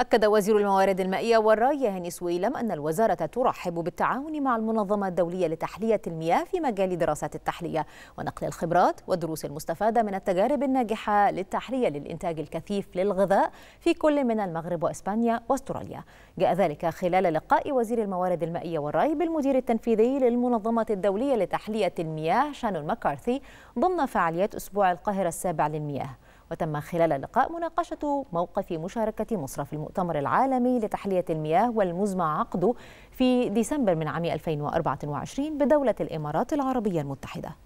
أكد وزير الموارد المائية والري هاني سويلم أن الوزارة ترحب بالتعاون مع المنظمة الدولية لتحلية المياه في مجال دراسات التحلية ونقل الخبرات والدروس المستفادة من التجارب الناجحة للتحلية للإنتاج الكثيف للغذاء في كل من المغرب وإسبانيا وأستراليا جاء ذلك خلال لقاء وزير الموارد المائية والري بالمدير التنفيذي للمنظمة الدولية لتحلية المياه شانون مكارثي ضمن فعاليات أسبوع القاهرة السابع للمياه وتم خلال اللقاء مناقشة موقف مشاركة مصر في المؤتمر العالمي لتحلية المياه والمزمع عقده في ديسمبر من عام 2024 بدولة الإمارات العربية المتحدة